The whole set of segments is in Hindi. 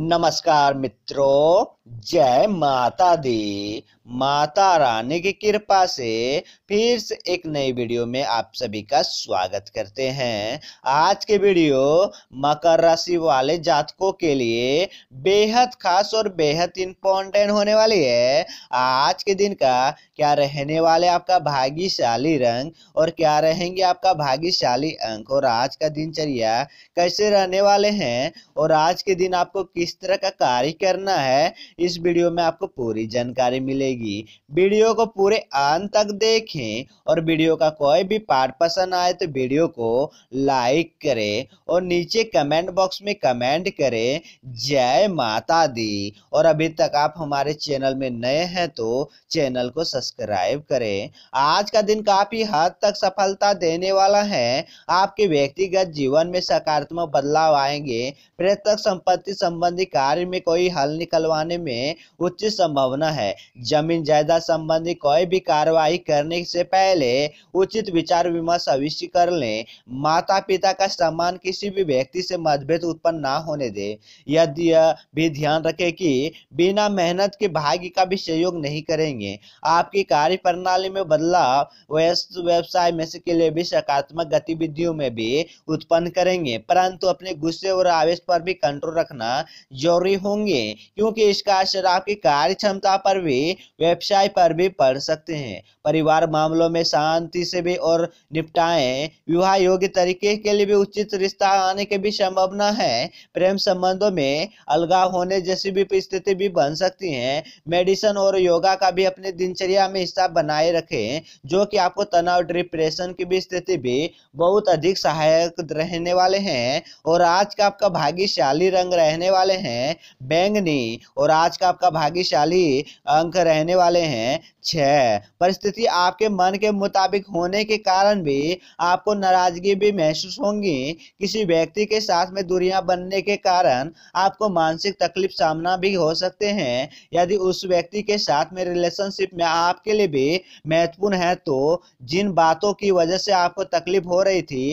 नमस्कार मित्रों जय माता दी माता रानी की कृपा से फिर से एक नई वीडियो में आप सभी का स्वागत करते हैं आज के वीडियो मकर राशि वाले जातकों के लिए बेहद खास और बेहद इम्पोर्टेंट होने वाली है आज के दिन का क्या रहने वाले आपका भाग्यशाली रंग और क्या रहेंगे आपका भाग्यशाली अंक और आज का दिनचर्या कैसे रहने वाले हैं और आज के दिन आपको किस तरह का कार्य करना है इस वीडियो में आपको पूरी जानकारी मिलेगी वीडियो को पूरे अंत तक देखें और वीडियो का कोई भी पार्ट पसंद आए तो वीडियो को लाइक करें और नीचे कमेंट बॉक्स में कमेंट करें जय माता दी और अभी तक आप हमारे चैनल में नए हैं तो चैनल को सब्सक्राइब करें आज का दिन काफ़ी हद तक सफलता देने वाला है आपके व्यक्तिगत जीवन में सकारात्मक बदलाव आएंगे पृथक संपत्ति संबंधी कार्य में कोई हल निकलवाने में में उच्च संभावना है जमीन जायदाद संबंधी कोई भी कार्रवाई करने से पहले उचित विचार विमर्श अवश्य कर ले माता पिता का सम्मान किसी भी व्यक्ति से मतभेद उत्पन्न न होने दे यदि भी ध्यान रखे कि बिना मेहनत के भाग्य का भी सहयोग नहीं करेंगे आपकी कार्य प्रणाली में बदलाव व्यवसाय में से के लिए भी सकारात्मक गतिविधियों में भी उत्पन्न करेंगे परंतु अपने गुस्से और आवेश पर भी कंट्रोल रखना जरूरी होंगे क्योंकि इसका या आपकी कार्य क्षमता पर भी व्यवसाय पर भी पड़ सकते हैं परिवार मामलों में शांति से भी और निपटाएं विवाह योग्य तरीके के लिए भी उचित रिश्ता आने की भी संभावना है प्रेम संबंधों में अलगाव होने जैसी भी स्थिति भी बन सकती है मेडिसन और योगा का भी अपने दिनचर्या में हिस्सा बनाए रखें जो कि आपको तनाव डिप्रेशन की भी स्थिति भी बहुत अधिक सहायक रहने वाले हैं और आज का आपका भाग्यशाली रंग रहने वाले हैं बैंगनी और आज का आपका भाग्यशाली अंक रहने वाले हैं छः परिस्थिति आपके मन के मुताबिक होने के कारण भी आपको नाराजगी भी महसूस होंगी किसी व्यक्ति के साथ में दूरियां बनने के कारण आपको मानसिक तकलीफ सामना भी हो सकते हैं यदि उस व्यक्ति के साथ में रिलेशनशिप में आपके लिए भी महत्वपूर्ण है तो जिन बातों की वजह से आपको तकलीफ हो रही थी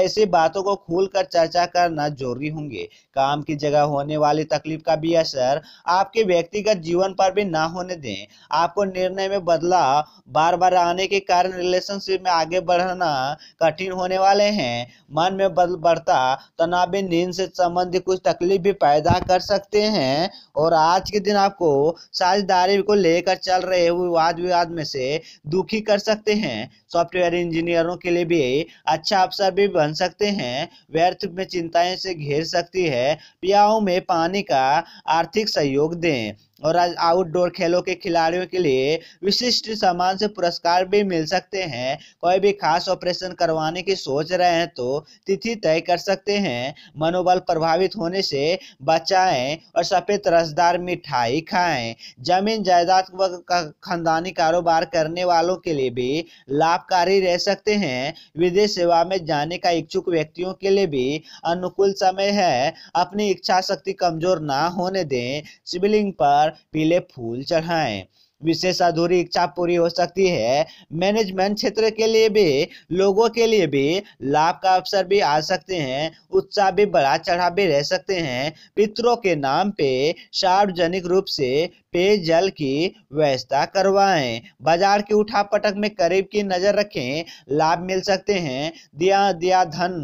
ऐसी बातों को खुलकर चर्चा करना जरूरी होंगे काम की जगह होने वाली तकलीफ का भी असर आप आपके व्यक्तिगत जीवन पर भी ना होने दें आपको निर्णय में बदला बार बार आने के कारण रिलेशनशिप में आगे बढ़ना कठिन होने वाले हैं मन में बदल बढ़ता तनाव भी नींद से संबंधित कुछ तकलीफ भी पैदा कर सकते हैं और आज के दिन आपको साझेदारी को लेकर चल रहे वाद विवाद में से दुखी कर सकते हैं सॉफ्टवेयर इंजीनियरों के लिए भी अच्छा अवसर भी बन सकते हैं व्यर्थ में चिंताएं से घेर सकती है पियाओं में पानी का आर्थिक सहयोग दें और आज आउटडोर खेलों के खिलाड़ियों के लिए विशिष्ट सामान से पुरस्कार भी मिल सकते हैं कोई भी खास ऑपरेशन करवाने की सोच रहे हैं तो तिथि तय कर सकते हैं मनोबल प्रभावित होने से बचाएं और सफ़ेद रसदार मिठाई खाएं जमीन जायदाद का खानदानी कारोबार करने वालों के लिए भी लाभकारी रह सकते हैं विदेश सेवा में जाने का इच्छुक व्यक्तियों के लिए भी अनुकूल समय है अपनी इच्छा शक्ति कमजोर ना होने दें शिवलिंग पर पीले फूल चढ़ाएं विशेष अधूरी इच्छा पूरी हो सकती है मैनेजमेंट क्षेत्र के लिए भी लोगों के लिए भी लाभ का अवसर भी आ सकते हैं उत्साह भी बढ़ा चढ़ा भी रह सकते हैं पितरों के नाम पे सार्वजनिक रूप से पेयजल की व्यवस्था करवाएं बाजार की पटक में करीब की नजर रखें लाभ मिल सकते हैं दिया दिया धन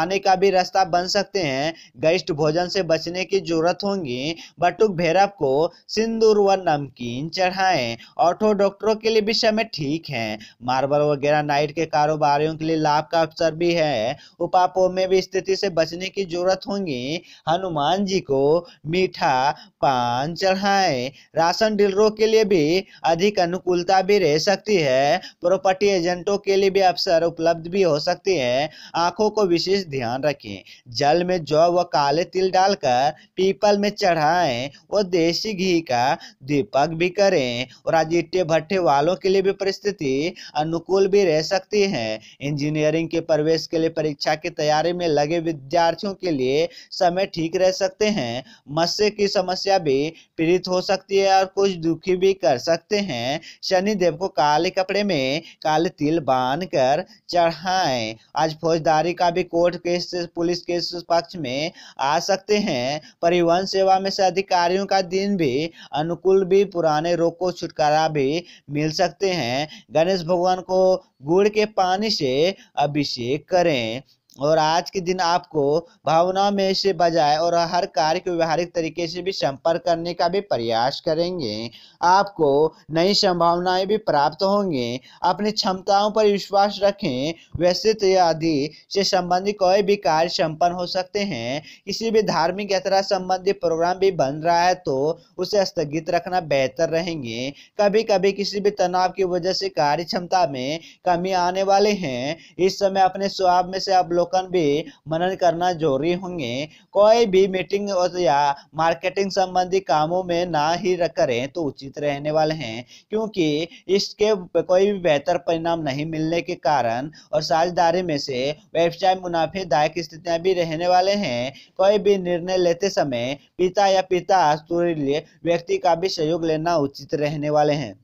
आने का भी रास्ता बन सकते हैं गरिष्ठ भोजन से बचने की जरूरत होगी बटुक भैरव को सिंदूर व नमकीन चढ़ाएं हैं ऑटो डॉक्टरों के लिए भी समय ठीक है मार्बल वगैरह नाइट के कारोबारियों के लिए लाभ का अवसर भी है उपापो में भी स्थिति से बचने की जरूरत होगी हनुमान जी को मीठा पान चढ़ाए राशन डीलरों के लिए भी अधिक अनुकूलता भी रह सकती है प्रॉपर्टी एजेंटों के लिए भी अवसर उपलब्ध भी हो सकती है आंखों को विशेष ध्यान रखें जल में जौ व काले तिल डालकर पीपल में चढ़ाएं और देसी घी का दीपक भी करें और आज इट्टे भट्टे वालों के लिए भी परिस्थिति अनुकूल भी रह सकती है इंजीनियरिंग के प्रवेश के लिए परीक्षा की तैयारी में लगे विद्यार्थियों के लिए समय ठीक रह सकते हैं मत्स्य की समस्या भी पीड़ित हो सकती है और कुछ दुखी भी कर सकते हैं शनिदेव को काले कपड़े में काले तिल बांध कर चढ़ाएं आज फौजदारी का भी कोर्ट केस पुलिस केस पक्ष में आ सकते हैं परिवहन सेवा में से अधिकारियों का दिन भी अनुकूल भी पुराने रोग को छुटकारा भी मिल सकते हैं गणेश भगवान को गुड़ के पानी से अभिषेक करें और आज के दिन आपको भावना में से बजाय और हर कार्य को व्यवहारिक तरीके से भी संपर्क करने का भी प्रयास करेंगे आपको नई संभावनाएं भी प्राप्त होंगे अपनी क्षमताओं पर विश्वास रखें व्यस्तित्व तो आदि से संबंधित कोई भी कार्य संपन्न हो सकते हैं किसी भी धार्मिक यात्रा संबंधी प्रोग्राम भी बन रहा है तो उसे स्थगित रखना बेहतर रहेंगे कभी कभी किसी भी तनाव की वजह से कार्य क्षमता में कमी आने वाले हैं इस समय अपने स्वभाव में से आप लोग अवलोकन भी मनन करना जरूरी होंगे कोई भी मीटिंग या मार्केटिंग संबंधी कामों में ना ही करें तो उचित रहने वाले हैं क्योंकि इसके कोई भी बेहतर परिणाम नहीं मिलने के कारण और साझेदारी में से व्यवसाय मुनाफेदायक स्थितियां भी रहने वाले हैं कोई भी निर्णय लेते समय पिता या पिता तुल्य व्यक्ति का भी सहयोग लेना उचित रहने वाले हैं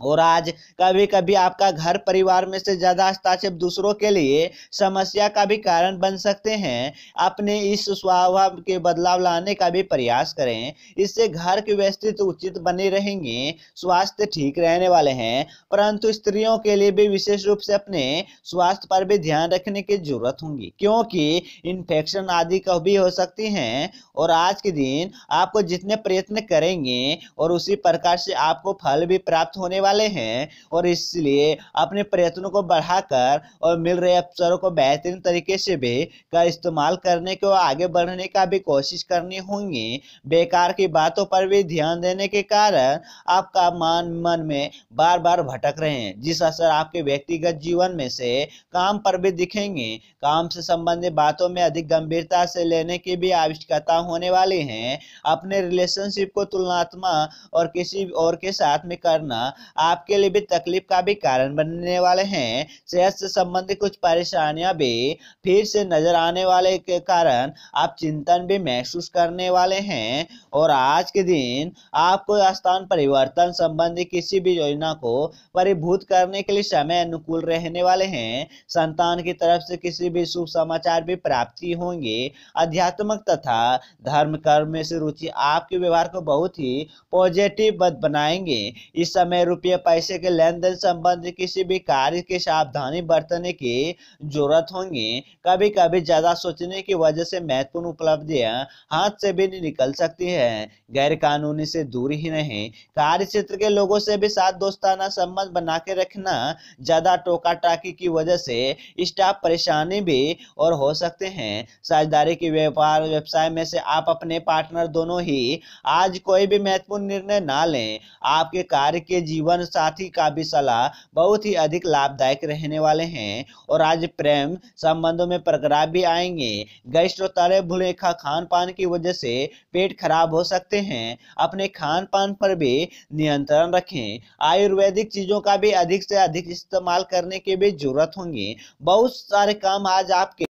और आज कभी कभी आपका घर परिवार में से ज़्यादा हस्ताक्षेप दूसरों के लिए समस्या का भी कारण बन सकते हैं अपने इस स्वभाव के बदलाव लाने का भी प्रयास करें इससे घर की व्यवस्थित उचित बने रहेंगे स्वास्थ्य ठीक रहने वाले हैं परंतु स्त्रियों के लिए भी विशेष रूप से अपने स्वास्थ्य पर भी ध्यान रखने की जरूरत होंगी क्योंकि इन्फेक्शन आदि कभी हो सकती हैं और आज के दिन आपको जितने प्रयत्न करेंगे और उसी प्रकार से आपको फल भी प्राप्त होने वाले हैं और इसलिए अपने प्रयत्नों को बढ़ाकर और मिल रहे अवसरों को बेहतरीन तरीके से भी का इस्तेमाल करने के और आगे बढ़ने का भी कोशिश करनी होंगी बेकार की बातों पर भी ध्यान देने के कारण आपका मन मन में बार बार भटक रहे हैं जिस असर आपके व्यक्तिगत जीवन में से काम पर भी दिखेंगे काम से संबंधित बातों में अधिक गंभीरता से लेने की भी आवश्यकता होने वाली है अपने रिलेशनशिप को तुलनात्मक और किसी और के साथ में करना आपके लिए भी तकलीफ का भी कारण बनने वाले हैं सेहत से संबंधित कुछ परेशानियां भी फिर से नजर आने वाले के कारण आप चिंतन भी महसूस करने वाले हैं और आज के दिन आपको स्थान परिवर्तन संबंधी किसी भी योजना को परिभूत करने के लिए समय अनुकूल रहने वाले हैं संतान की तरफ से किसी भी शुभ समाचार भी प्राप्ति होंगे अध्यात्मक तथा धर्म कर्म में से रुचि आपके व्यवहार को बहुत ही पॉजिटिव बनाएंगे इस समय रुपये पैसे के लेन देन संबंधी किसी भी कार्य की सावधानी बरतने की जरूरत होगी कभी कभी ज्यादा सोचने की वजह से महत्वपूर्ण उपलब्धियां हाथ से भी नहीं निकल सकती है गैर कानूनी से दूर ही नहीं कार्य क्षेत्र के लोगों से भी साथ दोस्ताना संबंध बना के रखना ज्यादा टोका टाकी की वजह से स्टाफ परेशानी भी और हो सकते हैं साझेदारी के व्यापार व्यवसाय में से आप अपने पार्टनर दोनों ही आज कोई भी महत्वपूर्ण निर्णय ना लें आपके कार्य के जीवन जीवन साथी का भी सलाह बहुत ही अधिक लाभदायक रहने वाले हैं और आज प्रेम संबंधों में प्रकरा भी आएंगे गैस्ट्रो तले भुले खान पान की वजह से पेट खराब हो सकते हैं अपने खान पान पर भी नियंत्रण रखें आयुर्वेदिक चीजों का भी अधिक से अधिक इस्तेमाल करने की भी जरूरत होंगी बहुत सारे काम आज आपके